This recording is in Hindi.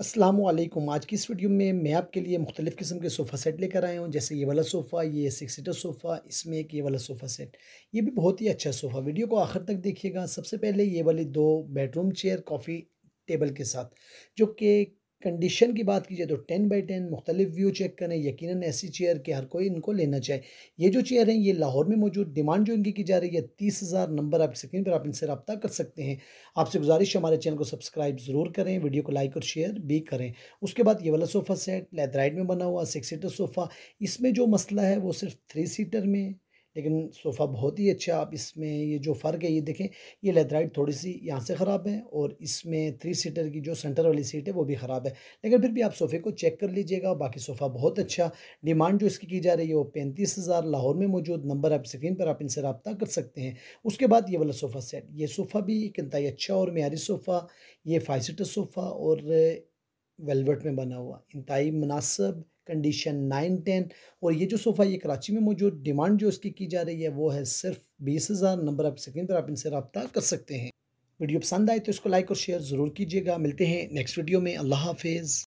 असलम आज की इस वीडियो में मैं आपके लिए मुख्तलिफ़ किस्म के सोफ़ा सेट लेकर आया हूँ जैसे ये वाला सोफ़ा ये सिक्स सीटर सोफ़ा इसमें एक ये वाला सोफ़ा सेट ये भी बहुत ही अच्छा सोफ़ा वीडियो को आखिर तक देखिएगा सबसे पहले ये वाली दो बेडरूम चेयर कॉफ़ी टेबल के साथ जो कि कंडीशन की बात की जाए तो टेन बाई टेन मुख्तलिफ व्यू चेक करें यकीन ऐसी चेयर कि हर कोई इनको लेना चाहे ये जो चेयर हैं ये लाहौर में मौजूद डिमांड जो इनकी की जा रही है तीस हज़ार नंबर आपकी स्क्रीन पर आप इनसे रब्ता कर सकते हैं आपसे गुजारिश हमारे चैनल को सब्सक्राइब ज़रूर करें वीडियो को लाइक और शेयर भी करें उसके बाद ये वाला सोफ़ा सेट लेदराइड में बना हुआ सिक्स सीटर सोफ़ा इसमें जो मसला है वो सिर्फ थ्री सीटर में लेकिन सोफ़ा बहुत ही अच्छा आप इसमें ये जो फ़र्क है ये देखें ये लेदराइट थोड़ी सी यहाँ से ख़राब है और इसमें थ्री सीटर की जो सेंटर वाली सीट है वो भी ख़राब है लेकिन फिर भी आप सोफ़े को चेक कर लीजिएगा बाकी सोफ़ा बहुत अच्छा डिमांड जो इसकी की जा रही है वो पैंतीस हज़ार लाहौर में मौजूद नंबर आप स्क्रीन पर आप इनसे रबता कर सकते हैं उसके बाद ये वाला सोफ़ा सेट ये सोफ़ा भी एक इंतई अच्छा और मीरी सोफ़ा ये फाइव सीटर सोफ़ा और वेलवेट में बना हुआ इंतई मुनासब कंडीशन नाइन टेन और ये जो सोफ़ा ये कराची में मौजूद डिमांड जो इसकी की जा रही है वो है सिर्फ बीस हज़ार नंबर आप स्क्रीन पर आप इनसे रबता कर सकते हैं वीडियो पसंद आए तो इसको लाइक और शेयर ज़रूर कीजिएगा मिलते हैं नेक्स्ट वीडियो में अल्लाह हाफिज़